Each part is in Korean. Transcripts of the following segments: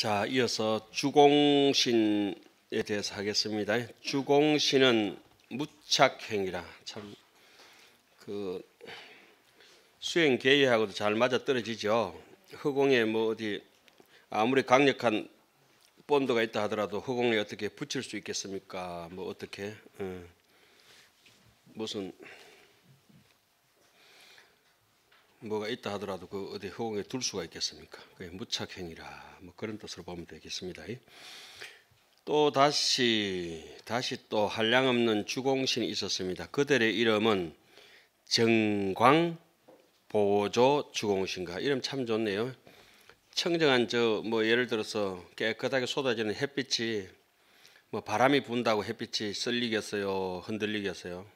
자, 이어서 주공신에 대해서 하겠습니다. 주공신은 무착행이라 참 그 수행 계획하고도 잘 맞아 떨어지죠. 허공에 뭐 어디 아무리 강력한 본드가 있다 하더라도 허공에 어떻게 붙일 수 있겠습니까? 뭐 어떻게 어. 무슨 뭐가 있다 하더라도 그 어디 허공에 둘 수가 있겠습니까? 그게 무착행이라 뭐 그런 뜻으로 보면 되겠습니다. 또 다시 다시 또 한량 없는 주공신이 있었습니다. 그들의 이름은 정광 보조 주공신가 이름 참 좋네요. 청정한 저 뭐 예를 들어서 깨끗하게 쏟아지는 햇빛이 뭐 바람이 분다고 햇빛이 쓸리겠어요 흔들리겠어요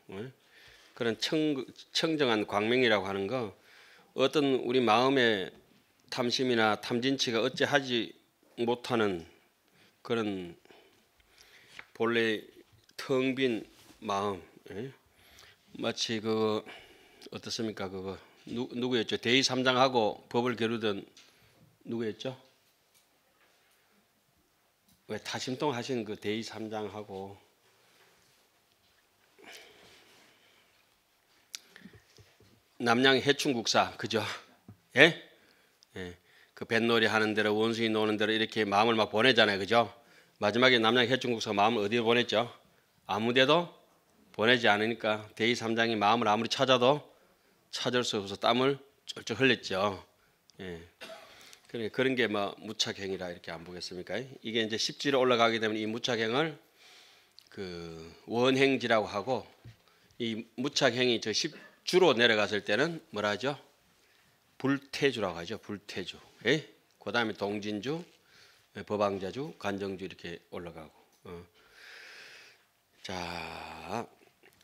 그런 청, 청정한 광명이라고 하는 거 어떤 우리 마음의 탐심이나 탐진치가 어찌하지 못하는 그런 본래 텅 빈 마음 예? 마치 그 어떻습니까 그거 누, 누구였죠 대의 삼장하고 법을 겨루던 누구였죠 왜타심통 하신 그 대의 삼장하고 남양 해충국사 그죠? 예? 예. 그 뱃놀이 하는 대로 원숭이 노는 대로 이렇게 마음을 막 보내잖아요. 그죠? 마지막에 남양 해충국사 마음을 어디에 보냈죠? 아무데도 보내지 않으니까 대의 삼장이 마음을 아무리 찾아도 찾을 수 없어서 땀을 쫄쫄 흘렸죠. 예. 그래 그러니까 그런 게뭐 무착행이라 이렇게 안 보겠습니까? 이게 이제 십지로 올라가게 되면 이 무착행을 그 원행지라고 하고 이 무착행이 저십 주로 내려갔을 때는 뭐라 하죠? 불태주라고 하죠. 불태주. 예? 그 다음에 동진주, 예, 법왕자주, 간정주 이렇게 올라가고. 어. 자,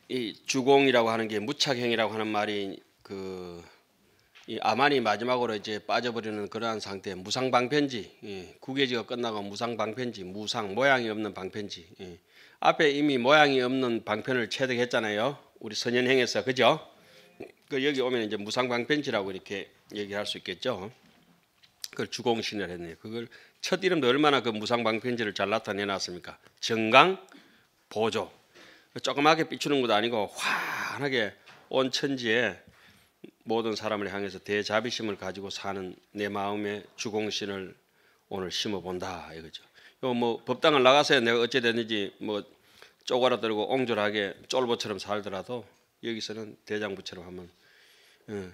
이 주공이라고 하는 게 무착행이라고 하는 말이 그 이 아만이 마지막으로 이제 빠져버리는 그러한 상태 무상 방편지 예, 구계지가 끝나고 무상 방편지 무상 모양이 없는 방편지 예. 앞에 이미 모양이 없는 방편을 체득했잖아요 우리 선현행에서 그죠 그 여기 오면 이제 무상방편지라고 이렇게 얘기할 수 있겠죠. 그걸 주공신을 했네요. 그걸 첫 이름도 얼마나 그 무상방편지를 잘 나타내 놨습니까? 정강 보조. 조그맣게 비추는 것도 아니고 환하게 온 천지에 모든 사람을 향해서 대자비심을 가지고 사는 내 마음의 주공신을 오늘 심어 본다 이거죠. 요뭐 법당을 나가서 내가 어찌 됐는지 뭐 쪼그라들고 옹졸하게 쫄보처럼 살더라도 여기서는 대장부처럼 하면 어. 예.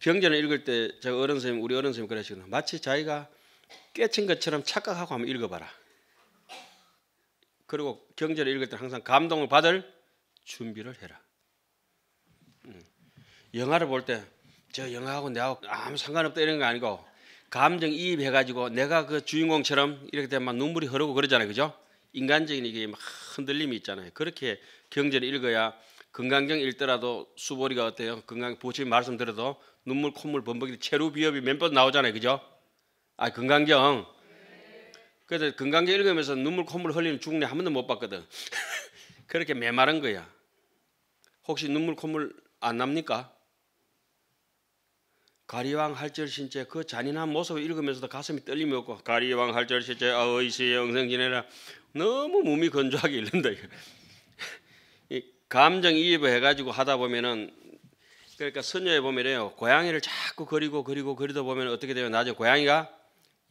경전을 읽을 때 제가 어른 선생님 우리 어른 선생님 그러시거든요. 마치 자기가 깨친 것처럼 착각하고 한번 읽어봐라. 그리고 경전을 읽을 때 항상 감동을 받을 준비를 해라. 음. 영화를 볼 때 저 영화하고 내하고 아무 상관없다 이런 거 아니고 감정 이입해가지고 내가 그 주인공처럼 이렇게 되면 막 눈물이 흐르고 그러잖아요, 그죠? 인간적인 이게 막 흔들림이 있잖아요. 그렇게 경전을 읽어야 건강경 읽더라도 수보리가 어때요? 건강 보시 말씀드려도 눈물 콧물 범벅이 체로비업이몇 번 나오잖아요, 그죠? 아건강경 그래서 건강경 읽으면서 눈물 콧물 흘리는 중내 한 번도 못 봤거든. 그렇게 메마른 거야. 혹시 눈물 콧물 안 납니까? 가리왕 할절신체 그 잔인한 모습을 읽으면서도 가슴이 떨림이 없고 가리왕 할절신체 아의시 영생 지내라 너무 몸이 건조하게 읽는다. 이거. 감정 이입을 해가지고 하다 보면은 그러니까 선녀에 보면 이래요. 고양이를 자꾸 그리고 그리고 그리다 보면 어떻게 되면 나중에 고양이가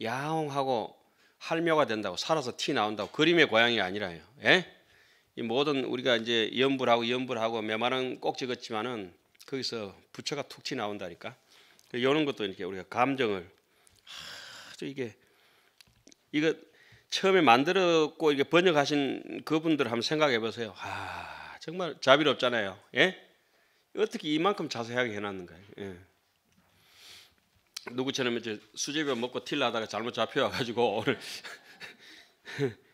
야옹하고 할묘가 된다고 살아서 티 나온다고 그림의 고양이가 아니라요. 예? 이 모든 우리가 이제 연불하고 연불하고 메마른 꼭지 걷지만은 거기서 부처가 툭튀 나온다니까. 이런 그 것도 이렇게 우리가 감정을 아주 이게 이거 처음에 만들었고 이게 번역하신 그분들 한번 생각해 보세요. 아 정말 자비롭잖아요. 예? 어떻게 이만큼 자세하게 해놨는가 요 예. 누구처럼 이제 수제비 먹고 틸 하다가 잘못 잡혀가지고 오늘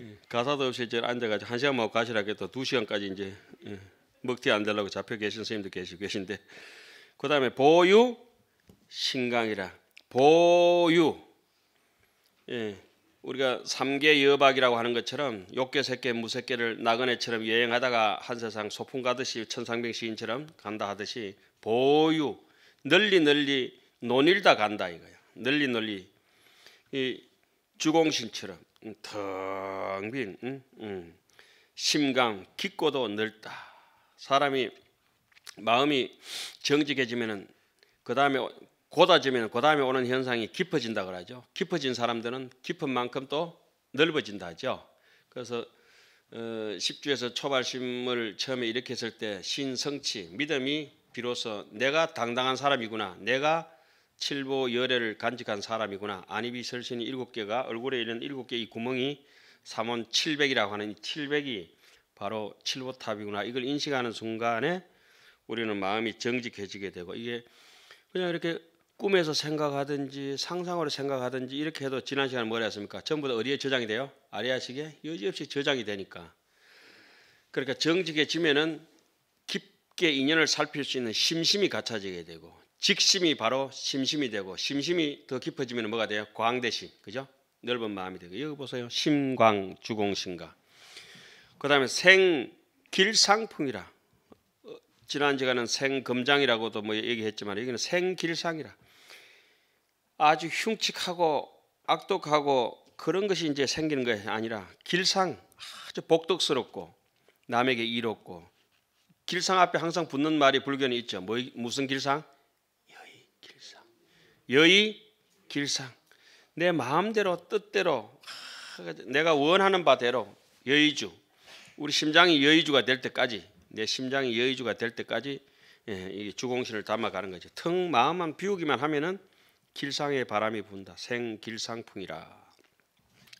예, 가사도 없이 이제 앉아가지고 한 시간 먹고 가시라 그랬도두 시간까지 이제 예, 먹튀 안 되려고 잡혀 계신 선생님도 계시고 계신데 그 다음에 보유 신강이라 보유 예. 우리가 삼계 여박이라고 하는 것처럼 욕계 새끼 무새끼를 나그네처럼 여행하다가 한세상 소풍 가듯이 천상병 시인처럼 간다 하듯이 보유 널리 널리 논일다 간다 이거야 널리 널리 이 주공신처럼 음, 텅빈 응? 음, 응. 음. 심강 깊고도 넓다 사람이 마음이 정직해지면은 그 다음에 고다지면 그 다음에 오는 현상이 깊어진다 그러죠. 깊어진 사람들은 깊은 만큼 또 넓어진다 죠 그래서 어, 십주에서 초발심을 처음에 이렇게 했을 때 신성치 믿음이 비로소 내가 당당한 사람이구나 내가 칠보 열애를 간직한 사람이구나 안입비 설신이 일곱 개가 얼굴에 있는 일곱 개의 구멍이 삼원 칠백이라고 하는 이칠백이 바로 칠보탑이구나 이걸 인식하는 순간에 우리는 마음이 정직해지게 되고 이게 그냥 이렇게 꿈에서 생각하든지 상상으로 생각하든지 이렇게 해도 지난 시간에 뭐라 했습니까? 전부 다 어디에 저장이 돼요? 아리아식에 여지없이 저장이 되니까. 그러니까 정직에 지면은 깊게 인연을 살필 수 있는 심심이 갖춰지게 되고 직심이 바로 심심이 되고 심심이 더 깊어지면 뭐가 돼요? 광대심. 그죠? 넓은 마음이 되고 여기 보세요. 심광 주공신가. 그 다음에 생길상풍이라. 어, 지난 시간은 생검장이라고도 뭐 얘기했지만 여기는 생길상이라. 아주 흉측하고 악독하고 그런 것이 이제 생기는 것이 아니라 길상 아주 복덕스럽고 남에게 이롭고 길상 앞에 항상 붙는 말이 불교는 있죠. 뭐, 무슨 길상? 여의 길상. 여의 길상. 내 마음대로 뜻대로 내가 원하는 바대로 여의주. 우리 심장이 여의주가 될 때까지 내 심장이 여의주가 될 때까지 예, 주공신을 담아가는 거죠. 텅 마음만 비우기만 하면은 길상의 바람이 분다. 생길상풍이라.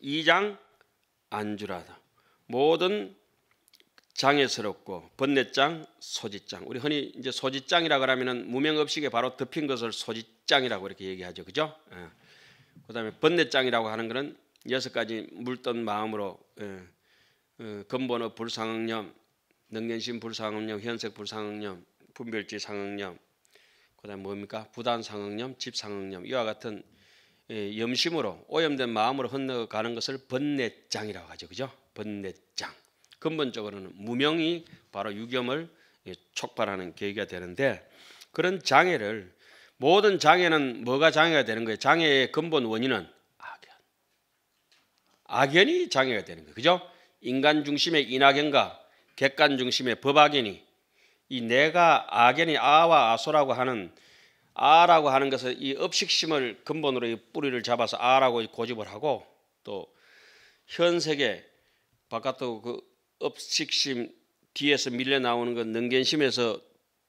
2장 안주라다. 모든 장애스럽고 번뇌장, 소지장. 우리 흔히 이제 소지장이라 그러면은 무명업식에 바로 덮인 것을 소지장이라고 이렇게 얘기하죠. 그죠? 예. 그다음에 번뇌장이라고 하는 것은 여섯 가지 물던 마음으로 예. 예. 어, 근본의 불상응념, 능년심 불상응념, 현색 불상응념, 분별지 상응념, 그다음 뭡니까 부단 상응염, 집 상응염 이와 같은 예, 염심으로 오염된 마음으로 흘러가는 것을 번뇌장이라고 하죠, 그죠? 번뇌장. 근본적으로는 무명이 바로 유겸을 예, 촉발하는 계기가 되는데 그런 장애를 모든 장애는 뭐가 장애가 되는 거예요? 장애의 근본 원인은 악연. 악연이 장애가 되는 거예요. 그죠? 인간 중심의 인악연과 객관 중심의 법악연이 이 내가 악연이 아와 아소라고 하는 아라고 하는 것은 이 업식심을 근본으로 이 뿌리를 잡아서 아라고 고집을 하고 또현 세계 바깥도 그 업식심 뒤에서 밀려 나오는 건 그 능견심에서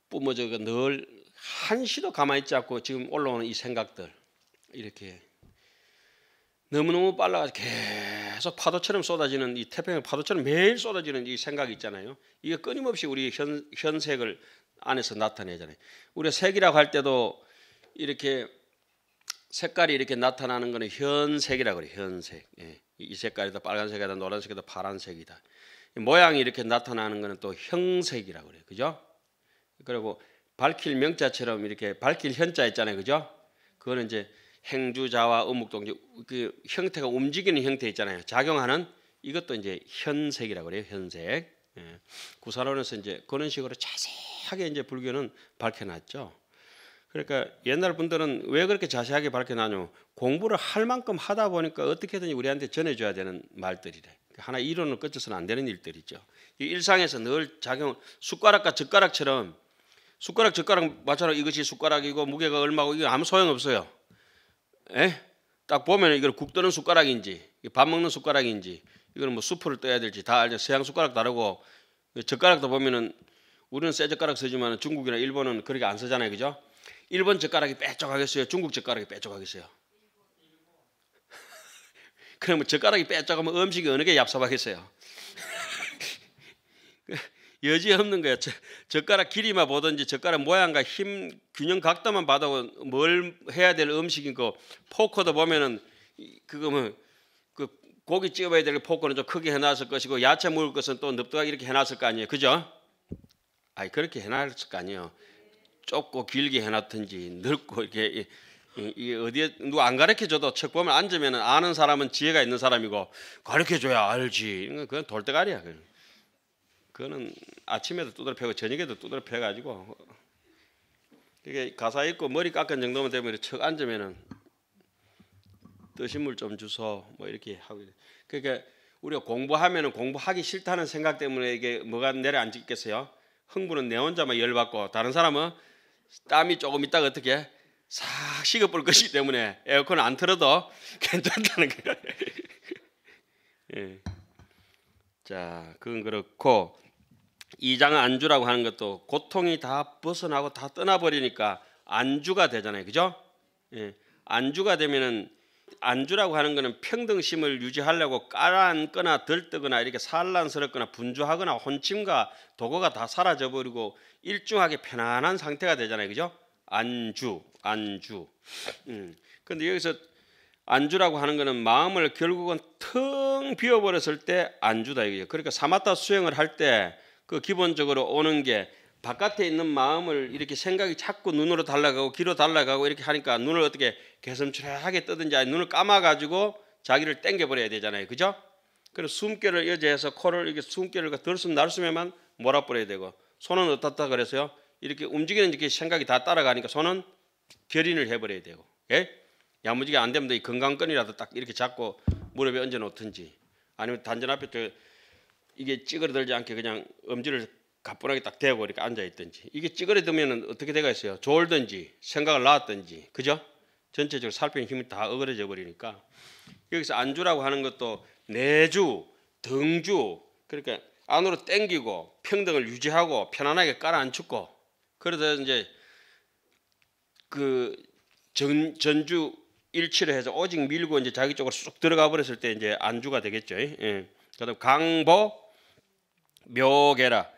뿜어져 그늘 한시도 가만히 있지 않고 지금 올라오는 이 생각들 이렇게 너무너무 빨라가지고 계속 계속 파도처럼 쏟아지는 이 태평양 파도처럼 매일 쏟아지는 이 생각이 있잖아요. 이게 끊임없이 우리 현, 현색을 안에서 나타내잖아요. 우리 색이라고 할 때도 이렇게 색깔이 이렇게 나타나는 거는 현색이라고 그래요. 현색. 예. 이 색깔이다 빨간색이다 노란색이다 파란색이다. 모양이 이렇게 나타나는 거는 또 형색이라고 그래요. 그죠? 그리고 밝힐 명자처럼 이렇게 밝힐 현자 있잖아요. 그죠? 그거는 이제 행주자와 음묵동 지그 형태가 움직이는 형태 있잖아요. 작용하는 이것도 이제 현색이라고 그래요. 현색. 예. 구사론에서 이제 그런 식으로 자세하게 이제 불교는 밝혀놨죠. 그러니까 옛날 분들은 왜 그렇게 자세하게 밝혀놨냐 공부를 할 만큼 하다 보니까 어떻게든지 우리한테 전해줘야 되는 말들이래. 그러니까 하나 이론을 끝쳐서는 안 되는 일들이죠. 일상에서 늘 작용 숟가락과 젓가락처럼 숟가락 젓가락 맞춰라 이것이 숟가락이고 무게가 얼마고 이거 아무 소용 없어요. 에? 예? 딱 보면 이걸 국 떠는 숟가락인지 밥 먹는 숟가락인지 이거는 뭐 수프를 떠야 될지 다 알죠. 서양 숟가락 다르고 젓가락도 보면은 우리는 새 젓가락 쓰지만 중국이나 일본은 그렇게 안 쓰잖아요, 그죠? 일본 젓가락이 빼쪽하겠어요. 중국 젓가락이 빼쪽하겠어요. 그러면 젓가락이 빼쪽하면 음식이 어느 게 얍삽하겠어요? 여지없는 거야. 저, 젓가락 길이만 보든지 젓가락 모양과 힘 균형 각도만 봐도 뭘 해야 될 음식이고 포커도 보면은 그거는 뭐, 그 고기 찍어야 봐될포커는좀 크게 해놨을 것이고 야채 먹을 것은 또 넓적하게 이렇게 해놨을 거 아니에요. 그죠? 아니 그렇게 해놨을 거 아니에요. 좁고 길게 해놨든지 넓고 이렇게 이, 이 어디에 누가 안 가르쳐 줘도 책 보면 앉으면 아는 사람은 지혜가 있는 사람이고 가르쳐 줘야 알지. 그건 돌대가리야. 그냥. 그거는 아침에도 두드려 패고 저녁에도 두드려 패 가지고 이게 가사 읽고 머리 깎은 정도면 되면 이렇게 척 앉으면은 뜨신물 좀 주소 뭐 이렇게 하고 그러니까 우리가 공부하면은 공부하기 싫다는 생각 때문에 이게 뭐가 내려앉겠어요 흥분은 내 혼자만 열받고 다른 사람은 땀이 조금 있다가 어떻게 싹 식어볼 것이기 때문에 에어컨 안 틀어도 괜찮다는 거예요. 예. 자, 그건 그렇고 이장 안주라고 하는 것도 고통이 다 벗어나고 다 떠나버리니까 안주가 되잖아요. 그죠? 예. 안주가 되면은 안주라고 하는 것은 평등심을 유지하려고 깔아앉거나 들뜨거나 이렇게 산란스럽거나 분주하거나 혼침과 도구가다 사라져버리고 일중하게 편안한 상태가 되잖아요. 그죠? 안주, 안주. 음. 근데 여기서 안주라고 하는 것은 마음을 결국은 텅 비워버렸을 때 안주다 이거죠. 그러니까 사마타 수행을 할때 그 기본적으로 오는 게 바깥에 있는 마음을 이렇게 생각이 자꾸 눈으로 달라가고 귀로 달라가고 이렇게 하니까 눈을 어떻게 개슴츠레하게 뜨든지 아니 눈을 감아가지고 자기를 땡겨버려야 되잖아요. 그죠? 그래서 숨결을 여지해서 코를 이렇게 숨결을 들숨 날숨에만 몰아버려야 되고 손은 어떻다 그래서요. 이렇게 움직이는 이렇게 생각이 다 따라가니까 손은 결인을 해버려야 되고 예? 야무지게 안 되면 이 건강끈이라도 딱 이렇게 잡고 무릎에 얹어 놓든지 아니면 단전 앞에 이게 찌그러들지 않게 그냥 엄지를 가뿐하게 딱 대고 이렇게 앉아 있든지 이게 찌그러들면은 어떻게 돼가 있어요? 졸든지 생각을 낳았든지 그죠? 전체적으로 살피는 힘이 다 어그러져 버리니까 여기서 안주라고 하는 것도 내주, 등주 그러니까 안으로 땡기고 평등을 유지하고 편안하게 깔아앉히고 그러다 이제 그 전, 전주 일치를 해서 오직 밀고 이제 자기 쪽으로 쑥 들어가 버렸을 때 이제 안주가 되겠죠. 예. 그다음 광보 묘계라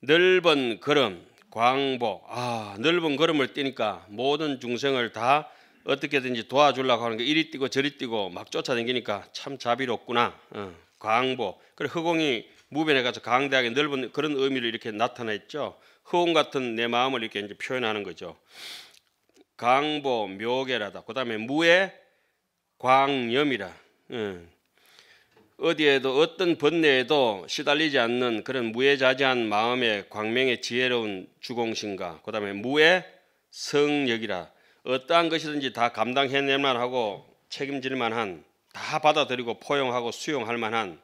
넓은 걸음 광복 아 넓은 걸음을 뛰니까 모든 중생을 다 어떻게든지 도와주려고 하는 게 이리 뛰고 저리 뛰고 막 쫓아다니니까 참 자비롭구나 어, 광복 그래 허공이 무변에 가서 강대하게 넓은 그런 의미를 이렇게 나타냈죠 허공 같은 내 마음을 이렇게 이제 표현하는 거죠 광보 묘계라다 그다음에 무의 광염이라 어, 어디에도 어떤 번뇌에도 시달리지 않는 그런 무해자재한 마음의 광명의 지혜로운 주공신과 그다음에 무해성역이라 어떠한 것이든지 다 감당해낼만 하고 책임질 만한 다 받아들이고 포용하고 수용할 만한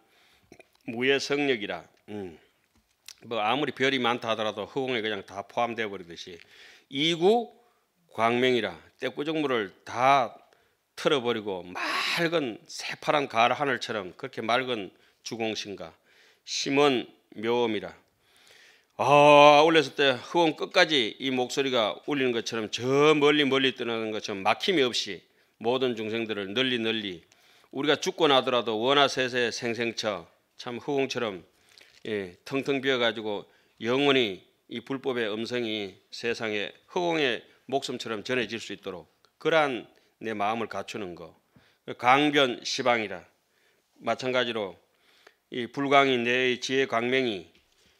무해성역이라 음. 뭐 아무리 별이 많다 하더라도 허공에 그냥 다 포함되어 버리듯이 이구 광명이라 떼꾸정물을 다 틀어버리고 맑은 새파란 가을 하늘처럼 그렇게 맑은 주공신가 심은 묘음이라 아 올렸을 때 흐원 끝까지 이 목소리가 울리는 것처럼 저 멀리 멀리 떠나는 것처럼 막힘이 없이 모든 중생들을 널리 널리 우리가 죽고 나더라도 원화세세 생생처 참흑공처럼 예, 텅텅 비어가지고 영원히 이 불법의 음성이 세상에 허공의 목숨처럼 전해질 수 있도록 그러한 내 마음을 갖추는 거. 그 강변 시방이라 마찬가지로 이 불광이 내 지혜 광명이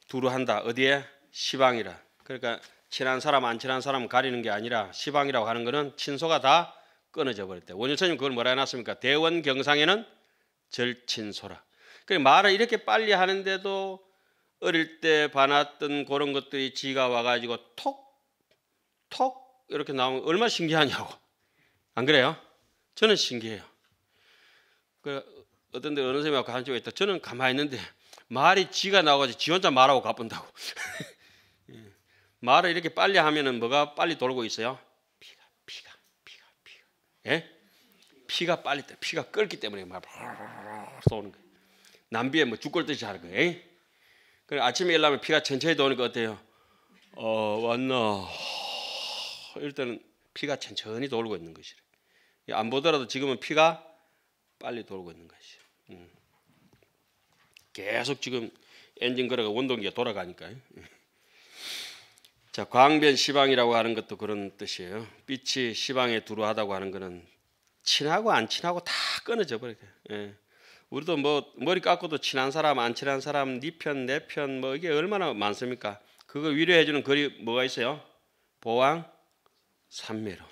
두루한다. 어디에 시방이라. 그러니까 친한 사람 안 친한 사람 가리는 게 아니라 시방이라고 하는 거는 친소가 다 끊어져 버렸대. 원효천님 그걸 뭐라 해놨습니까? 대원 경상에는 절친소라. 그 말을 이렇게 빨리 하는데도 어릴 때 봐놨던 그런 것들이 지가 와가지고 톡, 톡 이렇게 나오면 얼마나 신기하냐고. 안 그래요? 저는 신기해요. 그 어떤 데 어느 선생님하고 한 적이 있다. 저는 가만히 있는데 말이 지가 나와가지고 지 혼자 말하고 가쁜다고. 예. 말을 이렇게 빨리 하면은 뭐가 빨리 돌고 있어요? 피가 피가 피가 피가. 예? 피가 빨리 떠. 피가 끓기 때문에 막 쏘는 거 남비에 뭐 죽걸듯이 하는 거예요. 예? 그래 아침에 일어나면 피가 천천히 도니까 어때요? 어 왔나? 이럴 때 피가 천천히 돌고 있는 것이래. 안 보더라도 지금은 피가 빨리 돌고 있는 것이. 음. 계속 지금 엔진 걸어가 원동기가 돌아가니까요. 음. 자, 광변 시방이라고 하는 것도 그런 뜻이에요. 빛이 시방에 두루하다고 하는 것은 친하고 안 친하고 다 끊어져 버려요. 예. 우리도 뭐 머리 깎고도 친한 사람 안 친한 사람 네 편 내편뭐 이게 얼마나 많습니까? 그거 위로해 주는 글이 뭐가 있어요? 보왕 삼매론.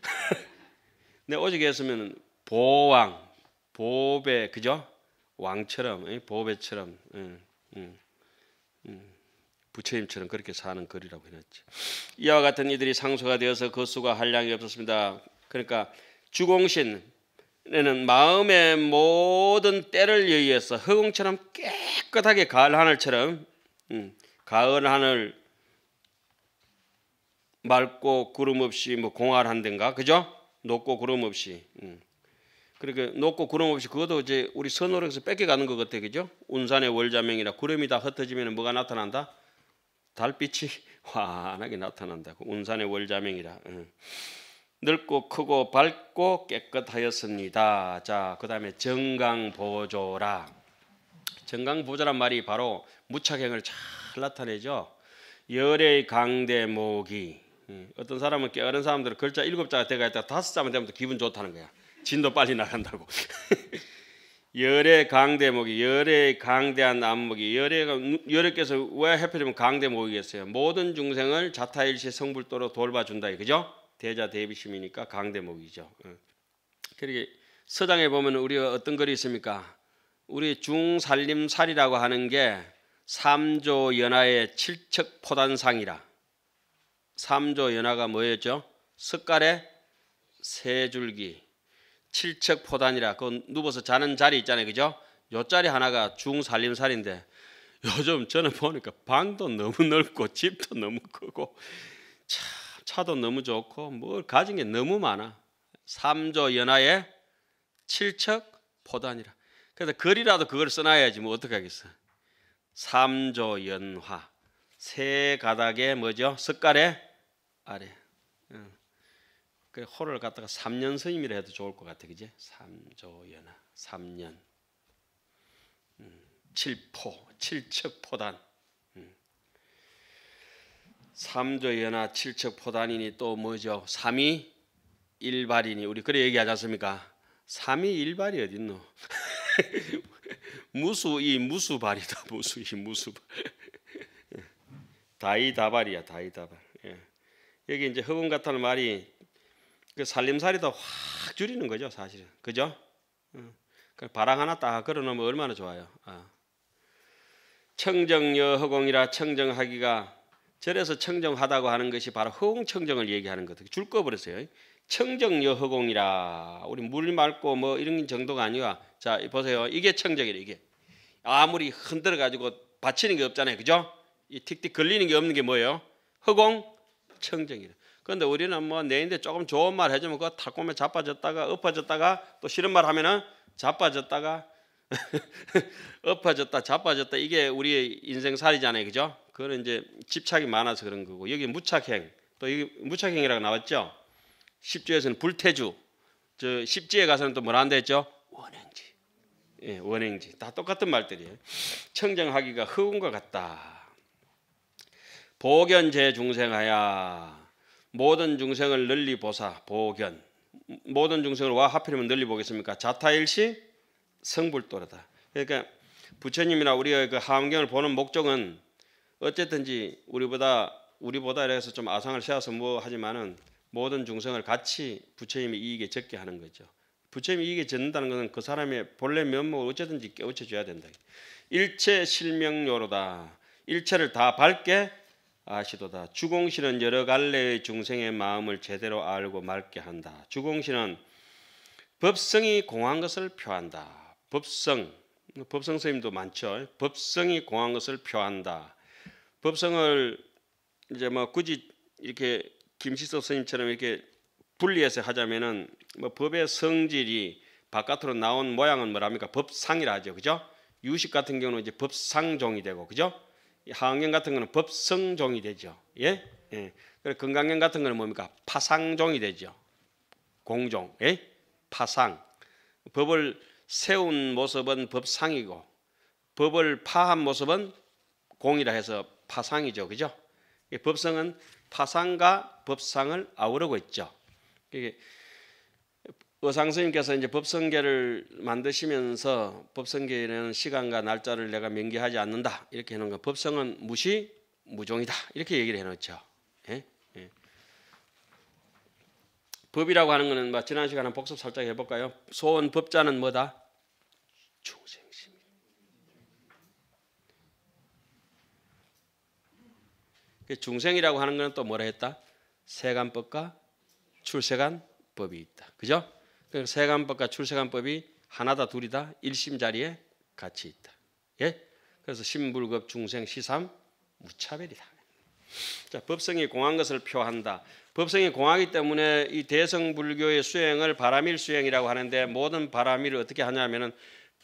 근데 어저께 했으면 보왕, 보배, 그죠? 왕처럼, 예, 보배처럼, 예, 예, 부처님처럼 그렇게 사는 거리라고 해놨지. 이와 같은 이들이 상소가 되어서 그 수가 한량이 없었습니다. 그러니까 주공신에는 마음의 모든 때를 여의해서 허공처럼 깨끗하게 가을 하늘처럼 음, 가을 하늘 맑고 구름 없이 뭐 공활한 덴가 그죠? 높고 구름 없이. 음. 그러니 높고 구름 없이 그것도 이제 우리 선호력에서 뺏겨가는 것 같아 그죠? 운산의 월자명이라 구름이 다 흩어지면 뭐가 나타난다? 달빛이 환하게 나타난다. 그 운산의 월자명이라. 음. 넓고 크고 밝고 깨끗하였습니다. 자, 그 다음에 정강보조라. 정강보조란 말이 바로 무착행을 잘 나타내죠. 열의 강대모기 음, 어떤 사람은 깨어른 사람들은 글자 일곱 자가 돼가 있다 다섯 자만 되면 또 기분 좋다는 거야. 진도 빨리 나간다고. 열의 강대목이 열의 강대한 안목이 열애가 열애께서 왜 해필이면 강대목이겠어요? 모든 중생을 자타일시 성불도로 돌봐준다 이죠 대자 대비심이니까 강대목이죠. 어. 그러게 서장에 보면 우리가 어떤 글이 있습니까? 우리 중살림살이라고 하는 게 삼조 연하의 칠척 포단상이라. 3조 연화가 뭐였죠? 석갈의 세 줄기 칠척 포단이라 그 누워서 자는 자리 있잖아요. 그죠? 요 자리 하나가 중살림살인데 요즘 저는 보니까 방도 너무 넓고 집도 너무 크고 차, 차도 너무 좋고 뭘 가진 게 너무 많아. 3조 연하에 7척 포단이라. 그래서 글이라도 그걸 써놔야지 뭐 어떻게 하겠어. 3조 연화. 세 가닥의 뭐죠? 석가래 아래. 그 호를 갖다가 3년 선임이라 해도 좋을 것 같아, 그지? 3조연하 3년, 7포, 7척포단, 3조연하 7척포단이니 또 뭐죠? 3이 1발이니 우리 그래 얘기하지 않습니까? 3이 1발이 어딨노? 무수 이 무수발이다, 무수 이 무수발. 다이다발이야 다이다발. 예. 여기 이제 흑음 같다 말이 그 살림살이도 확 줄이는 거죠 사실은 그죠? 어. 그 바람 하나 딱 걸어놓으면 얼마나 좋아요. 아. 청정여 허공이라 청정하기가 절에서 청정하다고 하는 것이 바로 허공 청정을 얘기하는 거죠. 줄거 버렸어요. 청정여 허공이라 우리 물 맑고 뭐 이런 정도가 아니라 자 보세요 이게 청정이래 이게 아무리 흔들어 가지고 받치는 게 없잖아요 그죠? 이 틱틱 걸리는 게 없는 게 뭐예요? 허공 청정이래. 그런데 우리는 뭐 내인데 조금 좋은 말 해주면 그 달콤해 자빠졌다가 엎어졌다가 또 싫은 말 하면은 자빠졌다가 엎어졌다 자빠졌다 이게 우리의 인생살이잖아요, 그죠? 그거는 이제 집착이 많아서 그런 거고 여기 무착행 또 여기 무착행이라고 나왔죠. 십주에서는 불태주 저 십지에 가서는 또 뭐라 한다 했죠? 원행지. 예, 원행지. 다 똑같은 말들이에요. 청정하기가 흑운과 같다. 보견 제중생하야 모든 중생을 널리 보사 보견 모든 중생을 와 하필이면 널리 보겠습니까? 자타일시 성불도라다. 그러니까 부처님이나 우리가 그하경을 보는 목적은 어쨌든지 우리보다 우리보다 이래서 좀 아상을 세워서 뭐 하지만은 모든 중생을 같이 부처님이 이익에 적게 하는 거죠. 부처님이 이익에 젖는다는 것은 그 사람의 본래 면목을 어쨌든지 깨우쳐줘야 된다. 일체 실명료로다 일체를 다 밝게 아시도다. 주공신은 여러 갈래의 중생의 마음을 제대로 알고 맑게 한다. 주공신은 법성이 공한 것을 표한다. 법성, 법성 선생님도 많죠. 법성이 공한 것을 표한다. 법성을 이제 뭐 굳이 이렇게 김시섭 선생님처럼 이렇게 분리해서 하자면은 뭐 법의 성질이 바깥으로 나온 모양은 뭐랍니까? 법상이라 하죠. 그죠? 유식 같은 경우는 이제 법상종이 되고 그죠? 항년 같은 거는 법성종이 되죠. 예? 예. 그리고 건강년 같은 거는 뭡니까? 파상종이 되죠. 공종. 예? 파상. 법을 세운 모습은 법상이고 법을 파한 모습은 공이라 해서 파상이죠. 그죠? 법성은 파상과 법상을 아우르고 있죠. 이게 의상 그 선님께서 이제 법성계를 만드시면서 법성계에는 시간과 날짜를 내가 명기하지 않는다 이렇게 해놓은 거. 법성은 무시 무종이다 이렇게 얘기를 해놓죠. 예? 예. 법이라고 하는 거는 뭐 지난 시간에 복습 살짝 해볼까요? 소원 법자는 뭐다? 중생심. 그 중생이라고 하는 것은 또 뭐라 했다? 세간법과 출세간법이 있다. 그죠? 그세간법과출세간법이 그러니까 하나다 둘이다 일심 자리에 같이 있다. 예? 그래서 신불급 중생 시삼 무차별이다. 자, 법성이 공한 것을 표한다. 법성이 공하기 때문에 이 대성불교의 수행을 바람일 수행이라고 하는데 모든 바람일을 어떻게 하냐면은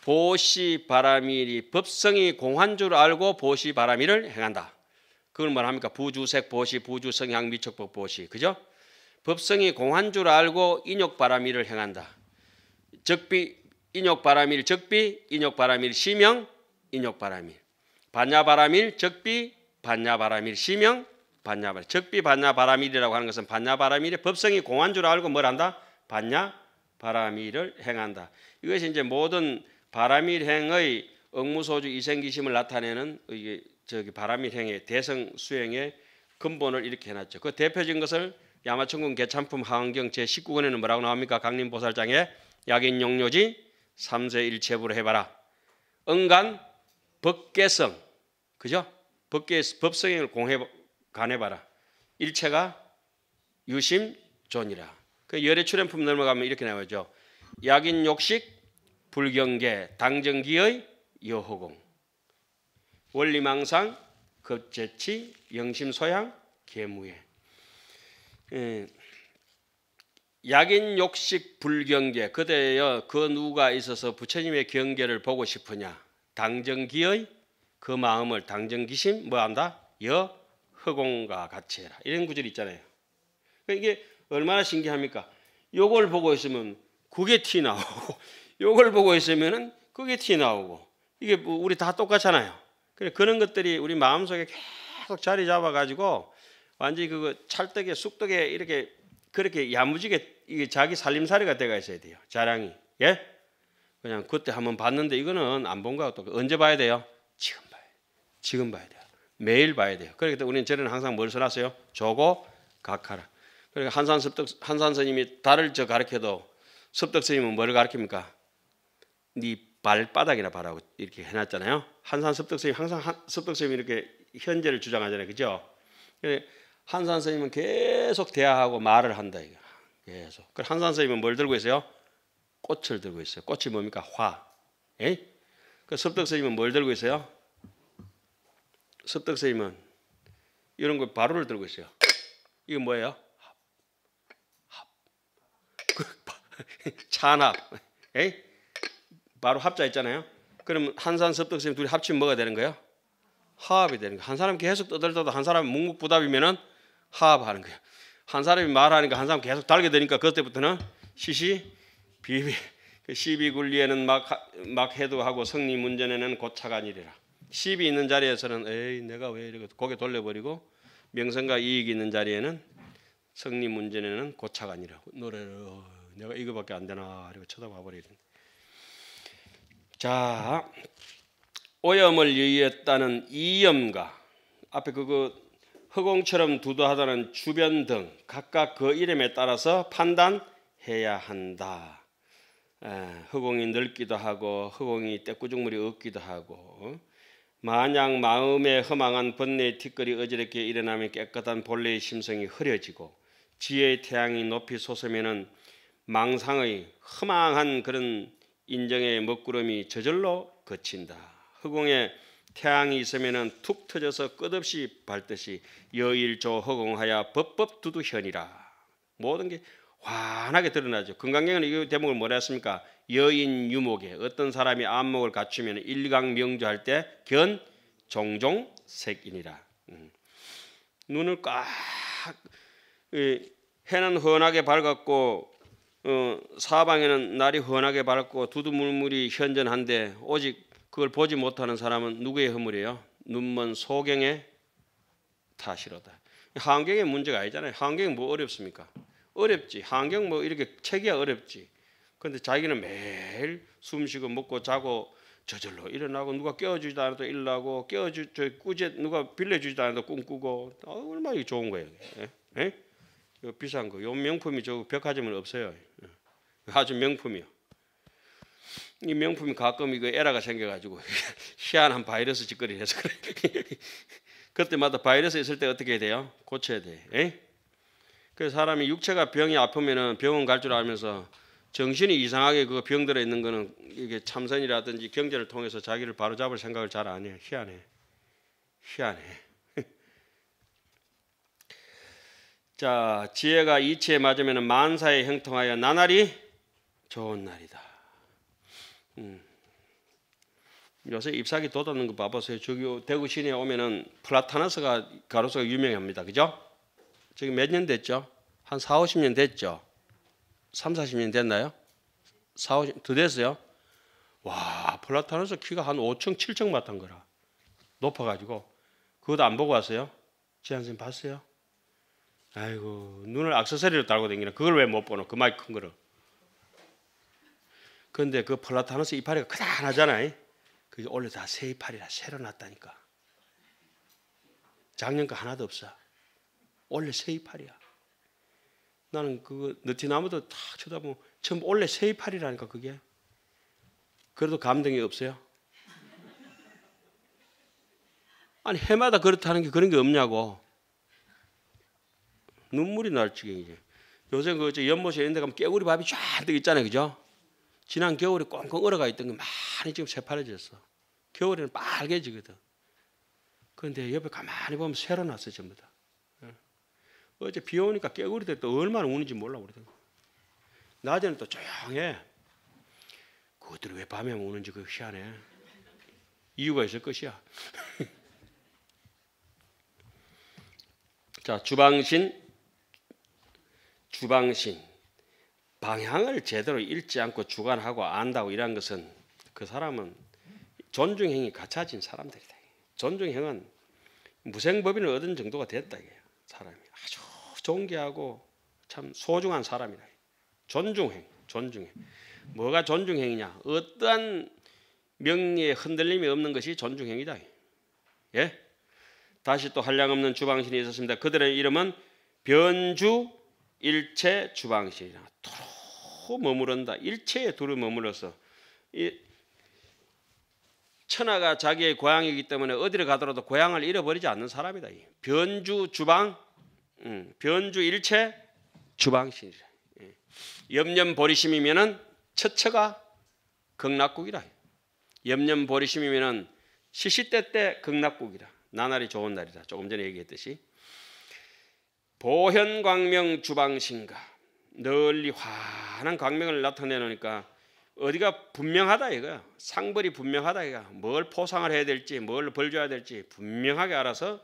보시 바람일이 법성이 공한 줄 알고 보시 바람일을 행한다. 그걸 뭐합니까? 부주색 보시, 부주성향 미척법 보시, 그죠? 법성이 공한 줄 알고 인욕바람이를 행한다. 적비 인욕바람일 적비 인욕바람일 시명 인욕바람일 반야바람일 적비 반야바람일 시명 반야바람 적비 반야바람일이라고 하는 것은 반야바람일의 법성이 공한 줄 알고 뭘 한다? 반야바람일을 행한다. 이것이 이제 모든 바람일행의 억무소주 이생기심을 나타내는 이게 저기 바람일행의 대성 수행의 근본을 이렇게 해놨죠. 그 대표적인 것을 야마천군 개찬품 하안경 제19권에는 뭐라고 나옵니까? 강림보살장에 약인 용료지 삼세 일체부로 해봐라. 응간 법계성 그죠? 법계 법성을 공해 간해봐라. 일체가 유심존이라. 그 열의 출연품 넘어가면 이렇게 나오죠. 약인 욕식 불경계 당정기의 여호공 원리망상 급제치 영심소양 계무예 예, 약인 욕식 불경계 그대여 그 누가 있어서 부처님의 경계를 보고 싶으냐 당정기의 그 마음을 당정기심 뭐한다 여 허공과 같이 해라 이런 구절 이 있잖아요 그러니까 이게 얼마나 신기합니까 요걸 보고 있으면 그게 티 나오고 요걸 보고 있으면 그게 티 나오고 이게 뭐 우리 다 똑같잖아요 그래 그런 것들이 우리 마음속에 계속 자리 잡아가지고 완전히 그거 찰떡에 쑥떡에 이렇게 그렇게 야무지게 이게 자기 살림살이가 돼가 있어야 돼요. 자랑이. 예? 그냥 그때 한번 봤는데 이거는 안 본 거하고 또 언제 봐야 돼요? 지금 봐요. 야돼 지금 봐야 돼요. 매일 봐야 돼요. 그렇기 그러니까 때문에 우리는 저는 항상 뭘 써놨어요? 조고 각하라. 그러니까 한산 습덕 한산 스님이 달을 저 가르쳐도 습덕선님은뭘 가르칩니까? 네 발바닥이나 바라고 이렇게 해놨잖아요. 한산 습덕선님 항상 한, 섭덕 선님이 이렇게 현재를 주장하잖아요, 그죠? 그러니까 한산 선생님은 계속 대화하고 말을 한다 이거. 계속. 그 한산 선생님은 뭘 들고 있어요? 꽃을 들고 있어요. 꽃이 뭡니까? 화. 예? 그 섭덕 선생님은 뭘 들고 있어요? 섭덕 선생님은 이런 거 바로를 들고 있어요. 이거 뭐예요? 합. 합. 그 찬합. 예? 바로 합자 있잖아요. 그럼 한산 섭덕 선생님 둘이 합치면 뭐가 되는 거예요? 합이 되는 거한 사람 계속 떠들다도 한사람 묵묵부답이면은 하합하는 거예요. 한 사람이 말하니까 한 사람 계속 달게 되니까 그때부터는 시시 비비 그 시비 굴리에는 막, 막 해도 하고 성리 문전에는 고차간이리라. 시비 있는 자리에서는 에이 내가 왜이렇게 고개 돌려버리고 명성과 이익이 있는 자리에는 성리 문전에는 고차간이라고 노래를 어, 내가 이거밖에 안 되나 이러고 쳐다봐 버리는. 자 오염을 유의했다는 이염과 앞에 그거 허공처럼 두드하다는 주변 등 각각 그 이름에 따라서 판단해야 한다. 허공이 넓기도 하고 허공이 떼꾸중물이 없기도 하고 만약 어? 마음에 허망한 번뇌의 티끌이 어지럽게 일어나면 깨끗한 본래의 심성이 흐려지고 지혜의 태양이 높이 솟으면 망상의 허망한 그런 인정의 먹구름이 저절로 거친다. 허공에 태양이 있으면툭 터져서 끝없이 밝듯이 여일조 허공하여 법법 두두현이라 모든 게 환하게 드러나죠. 금강경은 이 대목을 뭐라 했습니까? 여인 유목에 어떤 사람이 안목을 갖추면 일강 명조할때견 종종 색이니라. 음. 눈을 꽉 해는 헌하게 밝았고 어, 사방에는 날이 헌하게 밝고 두두물물이 현전한데 오직 그걸 보지 못하는 사람은 누구의 허물이에요? 눈먼 소경의 탓이로다. 환경의 문제가 아니잖아요. 환경이 뭐 어렵습니까? 어렵지. 환경 뭐 이렇게 체계가 어렵지. 그런데 자기는 매일 숨쉬고 먹고 자고 저절로 일어나고 누가 깨워주지도 않아도 일어나고 깨워주 저 꾸제 누가 빌려주지도 않아도 꿈꾸고 아, 얼마나 좋은 거예요. 예? 예? 이 그 비싼 거. 요 명품이 저 백화점은 없어요. 예. 아주 명품이요. 이 명품이 가끔 이거 에러가 생겨가지고 희한한 바이러스 짓거리 해서 그래. 그때마다 바이러스 있을 때 어떻게 해야 돼요? 고쳐야 돼. 에? 그래서 사람이 육체가 병이 아프면은 병원 갈 줄 알면서 정신이 이상하게 그 병들어 있는 거는 이게 참선이라든지 경제를 통해서 자기를 바로잡을 생각을 잘 안 해. 희한해. 희한해. 자, 지혜가 이치에 맞으면 만사에 형통하여 나날이 좋은 날이다. 음. 요새 잎사귀 돋아는 거 봐보세요. 저기 대구 시내 오면은 플라타나스가 가로수가 유명합니다. 그죠? 저기 몇 년 됐죠? 한 4, 50년 됐죠? 3, 40년 됐나요? 4, 50, 더 됐어요? 와, 플라타나스 키가 한 5층, 7층 맞던 거라. 높아가지고. 그것도 안 보고 왔어요? 지한 선생님 봤어요? 아이고, 눈을 악세사리로 달고 다니는 그걸 왜 못 보노? 그만큼 큰 거를. 그런데 그 플라타누스 이파리가 크다하잖아요. 그게 원래 다 새 이파리라 새로 났다니까. 작년 거 하나도 없어. 원래 새 이파리야. 나는 그 느티나무도 탁 쳐다보면 처음 원래 새 이파리라니까 그게. 그래도 감동이 없어요. 아니 해마다 그렇다는 게 그런 게 없냐고. 눈물이 날 지경이지. 요새 그 연못에 있는 데 가면 깨구리 밥이 쫙뜨 있잖아요. 그죠? 지난 겨울에 꽁꽁 얼어가 있던 게 많이 지금 새파래졌어. 겨울에는 빨개지거든. 그런데 옆에 가만히 보면 새로 났어 전부 다. 예. 어제 비 오니까 깨구리 들또 얼마나 우는지 몰라 우리들. 낮에는 또 조용해. 그것들이 왜 밤에 우는지 그 희한해. 이유가 있을 것이야. 자 주방신 주방신 방향을 제대로 읽지 않고 주관하고 안다고 이런 것은 그 사람은 존중행위 갖춰진 사람들이다. 존중행은 무생법인을 얻은 정도가 됐다 사람이 아주 존귀하고 참 소중한 사람이다. 존중행, 존중행. 뭐가 존중행이냐? 어떠한 명예에 흔들림이 없는 것이 존중행이다. 예? 다시 또 한량 없는 주방신이 있었습니다. 그들의 이름은 변주 일체 주방신이라. 않고 머무른다. 일체에 두루 머물러서 이 천하가 자기의 고향이기 때문에 어디를 가더라도 고향을 잃어버리지 않는 사람이다. 변주 주방, 음, 변주 일체 주방신이라. 예. 염념 버리심이면은 처처가 극락국이라. 염념 버리심이면은 시시때때 극락국이라. 나날이 좋은 날이다. 조금 전에 얘기했듯이 보현광명 주방신가 널리 화 환한 광명을 나타내놓으니까 어디가 분명하다 이거야. 상벌이 분명하다 이거야. 뭘 포상을 해야 될지 뭘 벌줘야 될지 분명하게 알아서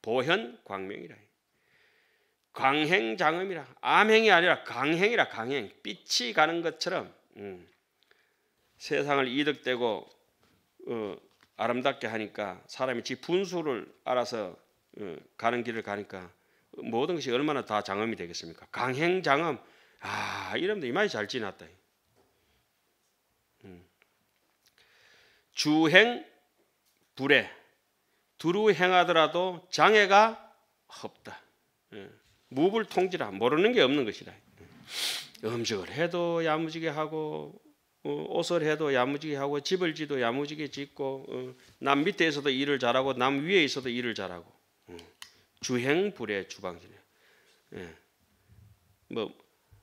보현 광명이라. 광행장음이라. 암행이 아니라 강행이라 강행. 빛이 가는 것처럼 음. 세상을 이득되고 어, 아름답게 하니까 사람이 지 분수를 알아서 어, 가는 길을 가니까 모든 것이 얼마나 다 장엄이 되겠습니까? 강행장엄 아, 이러면 이만이 잘 지났다. 음. 주행 불에 두루 행하더라도 장애가 없다. 예. 무불 통지라 모르는 게 없는 것이라. 예. 음식을 해도 야무지게 하고 어, 옷을 해도 야무지게 하고 집을 지도 야무지게 짓고 어, 남 밑에서도 일을 잘하고 남 위에 있어도 일을 잘하고 음. 주행 불의 주방지네. 예. 뭐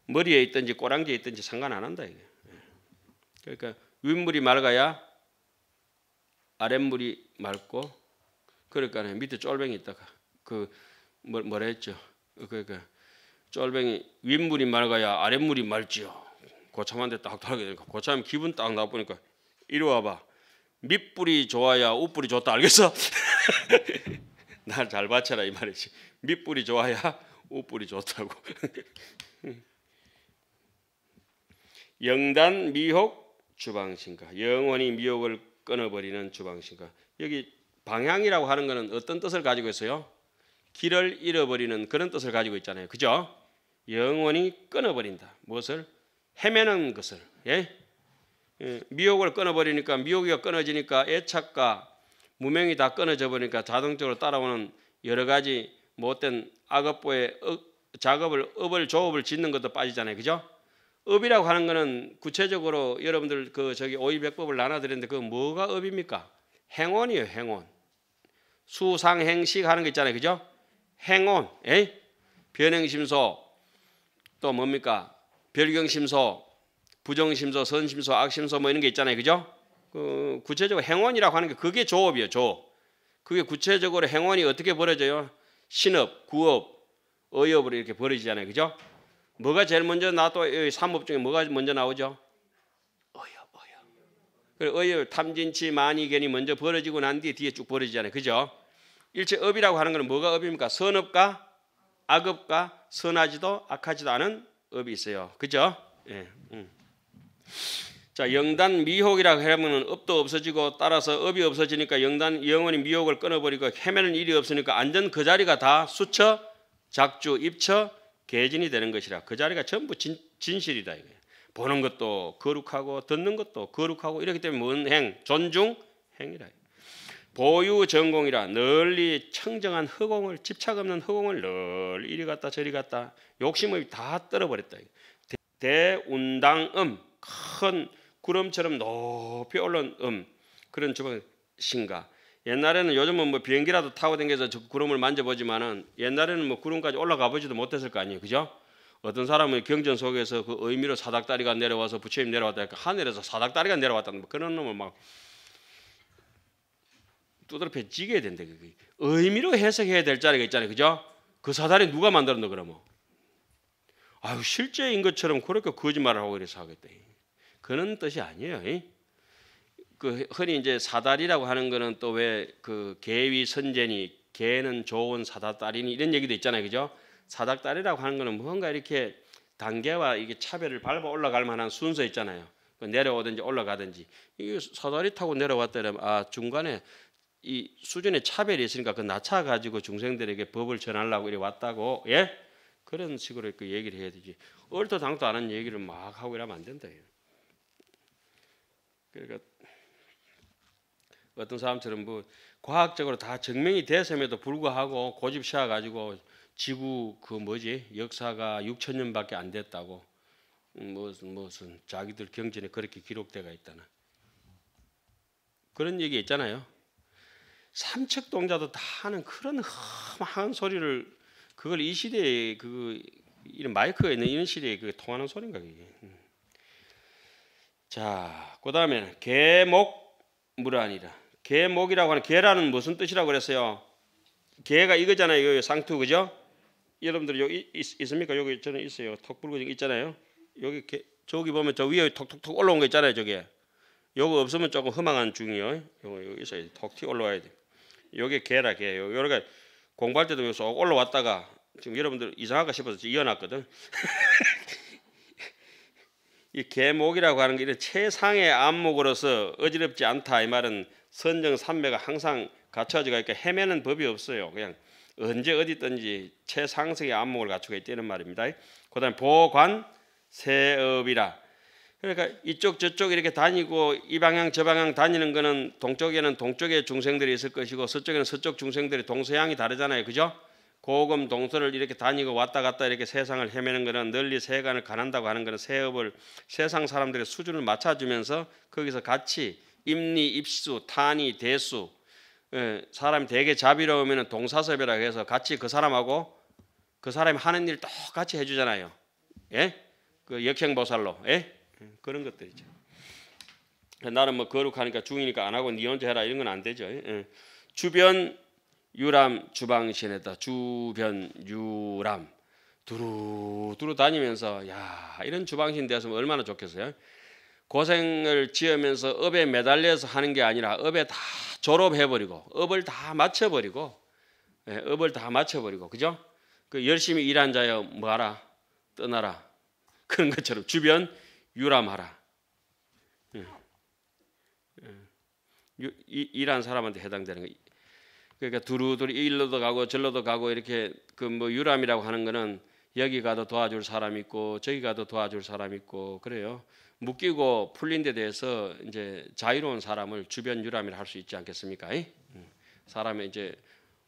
머리에 있든지 꼬랑지에 있든지 상관 안 한다 이게. 그러니까 윗물이 맑아야 아랫물이 맑고 그러니까 밑에 쫄뱅이 있다가 그 뭐, 뭐라 했죠? 그러니까 쫄뱅이 윗물이 맑아야 아랫물이 맑지요. 고참한테 딱 달게 되니까 고참 기분 딱 나쁘니까 이리 와봐. 밑불이 좋아야 웃불이 좋다 알겠어? 날잘 바쳐라 이 말이지. 밑불이 좋아야 웃불이 좋다고. 영단 미혹 주방신가 영원히 미혹을 끊어버리는 주방신가 여기 방향이라고 하는 것은 어떤 뜻을 가지고 있어요? 길을 잃어버리는 그런 뜻을 가지고 있잖아요. 그죠? 영원히 끊어버린다. 무엇을? 헤매는 것을. 예? 예 미혹을 끊어버리니까 미혹이 끊어지니까 애착과 무명이 다 끊어져 버리니까 자동적으로 따라오는 여러 가지 못된 악업보의 작업을 업을 조업을 짓는 것도 빠지잖아요. 그죠? 업이라고 하는 거는 구체적으로 여러분들 그 저기 오이백법을 나눠드렸는데 그 뭐가 업입니까? 행원이에요, 행원. 수상행식 하는 거 있잖아요, 그죠? 행원, 에 변행심소, 또 뭡니까? 별경심소, 부정심소, 선심소, 악심소 뭐 이런 게 있잖아요, 그죠? 그 구체적으로 행원이라고 하는 게 그게 조업이에요, 조 그게 구체적으로 행원이 어떻게 벌어져요? 신업, 구업, 어업으로 이렇게 벌어지잖아요, 그죠? 뭐가 제일 먼저 나또 삼업 중에 뭐가 먼저 나오죠? 어여 어여. 그래 탐진치 만이견이 먼저 벌어지고 난 뒤에 뒤에 쭉 벌어지잖아요. 그죠? 일체 업이라고 하는 것은 뭐가 업입니까? 선업과 악업과 선하지도 악하지도 않은 업이 있어요. 그죠? 예. 음. 자 영단 미혹이라고 하면은 업도 없어지고 따라서 업이 없어지니까 영단 영원히 미혹을 끊어버리고 헤매는 일이 없으니까 안전 그 자리가 다 수처, 작주, 입처, 개진이 되는 것이라 그 자리가 전부 진, 진실이다 이거예요. 보는 것도 거룩하고 듣는 것도 거룩하고 이렇기 때문에 문행 존중 행이라 보유 전공이라 널리 청정한 허공을 집착 없는 허공을 널 이리 갔다 저리 갔다 욕심을 다 떨어버렸다 대운당음 큰 구름처럼 높이 올른 음 그런 주방 신가 옛날에는 요즘은 뭐 비행기라도 타고 댕겨서 저 구름을 만져보지만은 옛날에는 뭐 구름까지 올라가 보지도 못했을 거 아니에요. 그죠? 어떤 사람은 경전 속에서 그 의미로 사닥다리가 내려와서 부처님 내려왔다 니까 하늘에서 사닥다리가 내려왔다는 뭐 그런 놈을 막 두드럽혀 지야 된대 그게 의미로 해석해야 될 자리가 있잖아요 그죠? 그 사다리 누가 만들었노 그러면 아유 실제인 것처럼 그렇게 거짓말을 하고 이래서 하겠대 그런 뜻이 아니에요 이? 그 흔히 이제 사다리라고 하는 거는 또 왜그 개위 선제니 개는 좋은 사다딸이니 이런 얘기도 있잖아요, 그죠? 사닥딸이라고 하는 거는 뭔가 이렇게 단계와 이게 차별을 밟아 올라갈 만한 순서 있잖아요. 그 내려오든지 올라가든지 이게 사다리 타고 내려왔다면 아 중간에 이 수준의 차별이 있으니까 그 낮춰 가지고 중생들에게 법을 전하려고 이래 왔다고 예 그런 식으로 그 얘기를 해야 되지 얼토당토 않은 얘기를 막 하고 이러면 안 된다. 그러니까 어떤 사람처럼 뭐 과학적으로 다 증명이 됐음에도 불구하고 고집 시어 가지고 지구 그 뭐지 역사가 6천 년밖에 안 됐다고 음, 무슨 무슨 자기들 경전에 그렇게 기록되어 있다나 그런 얘기 있잖아요. 삼척동자도 다 하는 그런 험한 소리를 그걸 이 시대에 그 이런 마이크가 있는 이런 시대에 그 통하는 소리인가 이게. 음. 자, 그다음에 개목 물아니라 개목이라고 하는 개라는 무슨 뜻이라고 그랬어요? 개가 이거잖아요. 이 상투 그죠? 여러분들 여기 있, 있습니까? 여기 저는 있어요. 턱 붉은 있잖아요. 여기 개, 저기 보면 저 위에 톡톡톡 올라온 거 있잖아요. 저게 요거 없으면 조금 허망한 중이요. 요거 여기 있어야 톡튀 올라와야 돼. 요게 개라 개. 요 여러가 지 공부할 때도 여기서 올라왔다가 지금 여러분들 이상할까 싶어서 이어놨거든. 이 개목이라고 하는 게 이런 최상의 안목으로서 어지럽지 않다 이 말은 선정 산매가 항상 갖춰져가 있고 헤매는 법이 없어요. 그냥 언제 어디든지 최상승의 안목을 갖추고 있다는 말입니다. 그 다음에 보관 세업이라 그러니까 이쪽 저쪽 이렇게 다니고 이 방향 저 방향 다니는 거는 동쪽에는 동쪽의 중생들이 있을 것이고 서쪽에는 서쪽 중생들이 동서양이 다르잖아요. 그죠? 고금 동서를 이렇게 다니고 왔다 갔다 이렇게 세상을 헤매는 거는 널리 세간을 가난다고 하는 거는 세업을 세상 사람들의 수준을 맞춰주면서 거기서 같이 임리, 입수, 탄이, 대수 예, 사람이 되게 자비로우면 동사섭이라 해서 같이 그 사람하고 그 사람이 하는 일 똑같이 해주잖아요. 예? 그 역행보살로 예? 음, 그런 것들이죠. 나는 뭐 거룩하니까 중이니까 안 하고 니 네 혼자 해라 이런 건 안 되죠. 예? 예. 주변 유람 주방신에다 주변 유람 두루두루 다니면서 야 이런 주방신 되었으면 얼마나 좋겠어요. 고생을 지으면서 업에 매달려서 하는 게 아니라 업에 다 졸업해버리고 업을 다 마쳐버리고 예, 업을 다 마쳐버리고 그죠? 그 열심히 일한 자여 뭐하라 떠나라 그런 것처럼 주변 유람하라 예. 예. 일한 사람한테 해당되는 거 그러니까 두루두루 일로도 가고 절로도 가고 이렇게 그 뭐 유람이라고 하는 거는 여기 가도 도와줄 사람 있고 저기 가도 도와줄 사람 있고 그래요 묶이고 풀린 데 대해서 이제 자유로운 사람을 주변 유람이라 할수 있지 않겠습니까? 음. 사람의 이제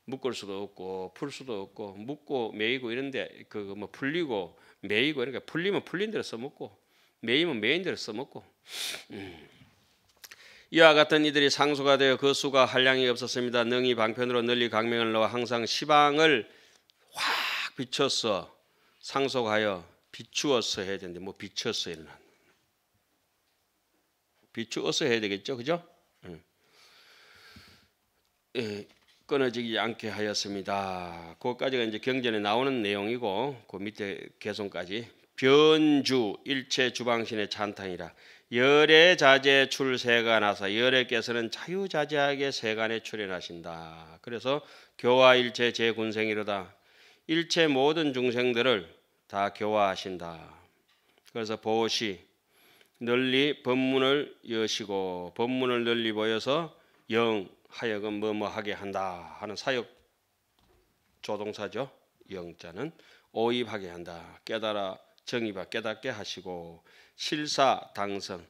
묶을 수도 없고 풀 수도 없고 묶고 매이고 이런데 그 뭐 풀리고 매이고 이러니 풀리면 풀린 대로 써먹고 매이면 매인 대로 써먹고 음. 이와 같은 이들이 상소가 되어 그 수가 한량이 없었습니다. 능히 방편으로 널리 강명을 넣어 항상 시방을 확 비춰서 상속하여 비추었어 해야 되는데 뭐 비춰서 이는 비추어서 해야 되겠죠, 그죠? 예. 예, 끊어지지 않게 하였습니다. 그것까지가 이제 경전에 나오는 내용이고 그 밑에 개성까지 변주 일체 주방신의 찬탄이라 열의 자제 출세가 나서 열의께서는 자유자재하게 세간에 출현하신다. 그래서 교화 일체 제군생이로다. 일체 모든 중생들을 다 교화하신다. 그래서 보시 널리 법문을 여시고 법문을 널리 보여서 영 하여금 뭐뭐하게 한다 하는 사역 조동사죠. 영자는 오입하게 한다. 깨달아 정의바 깨닫게 하시고 실사 당성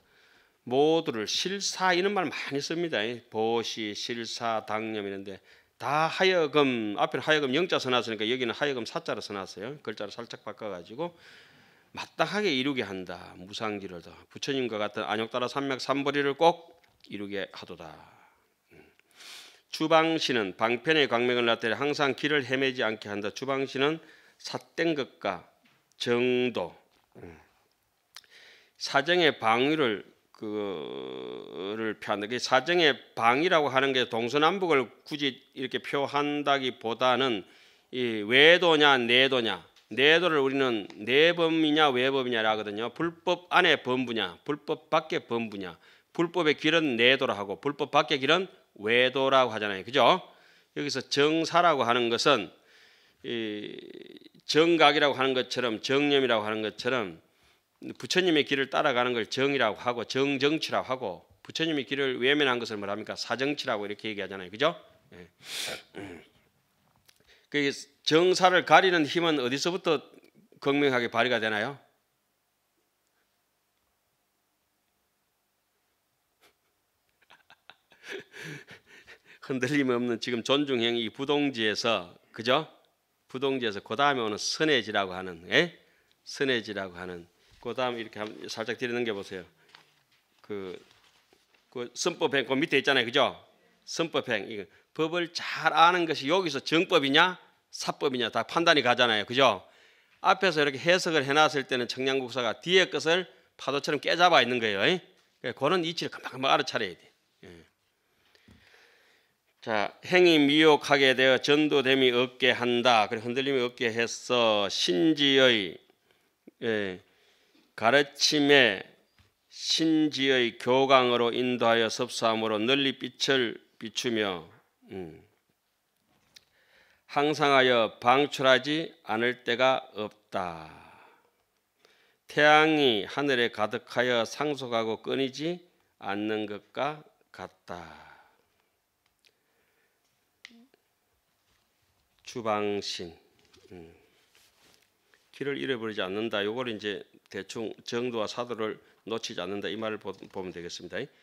모두를 실사 이런 말 많이 씁니다. 보시 실사 당념 이런데 다 하여금 앞에 하여금 영자 써놨으니까 여기는 하여금 사자로 써놨어요. 글자를 살짝 바꿔가지고 마땅하게 이루게 한다. 무상지를 다 부처님과 같은 안역따라 산맥 삼보리를 꼭 이루게 하도다. 음. 주방신은 방편의 광명을 나타내 항상 길을 헤매지 않게 한다. 주방신은 삿된 것과 정도 음. 사정의 방위를 그를 표한다. 그 사정의 방위라고 하는 게 동서남북을 굳이 이렇게 표한다기보다는 이 외도냐 내도냐 내도를 우리는 내범이냐 외범이냐라 하거든요. 불법 안에 범부냐, 불법 밖에 범부냐. 불법의 길은 내도라 하고 불법 밖에 길은 외도라고 하잖아요. 그죠? 여기서 정사라고 하는 것은 이 정각이라고 하는 것처럼 정념이라고 하는 것처럼 부처님의 길을 따라가는 걸 정이라고 하고 정정치라고 하고 부처님의 길을 외면한 것을 뭐합니까 사정치라고 이렇게 얘기하잖아요. 그죠? 예. 그 정사를 가리는 힘은 어디서부터 극명하게 발휘가 되나요? 흔들림 없는 지금 존중형 이 부동지에서 그죠? 부동지에서 그 다음에 오는 선해지라고 하는 예? 선해지라고 하는 그 다음 이렇게 살짝 들이는게 보세요. 그, 그 선법행 그 밑에 있잖아요, 그죠? 선법행 이거 법을 잘 아는 것이 여기서 정법이냐 사법이냐 다 판단이 가잖아요. 그죠? 앞에서 이렇게 해석을 해놨을 때는 청량국사가 뒤에 것을 파도처럼 깨잡아 있는 거예요. 그러니까 그런 이치를 금방금방 알아차려야 돼. 예. 자, 행위 미혹하게 되어 전도됨이 없게 한다. 그리고 흔들림이 없게 해서 신지의 예, 가르침에 신지의 교강으로 인도하여 섭수함으로 널리 빛을 비추며 음. 항상하여 방출하지 않을 때가 없다. 태양이 하늘에 가득하여 상속하고 끊이지 않는 것과 같다. 주방신 음. 길을 잃어버리지 않는다. 요걸 이제 대충 정도와 사도를 놓치지 않는다 이 말을 보면 되겠습니다.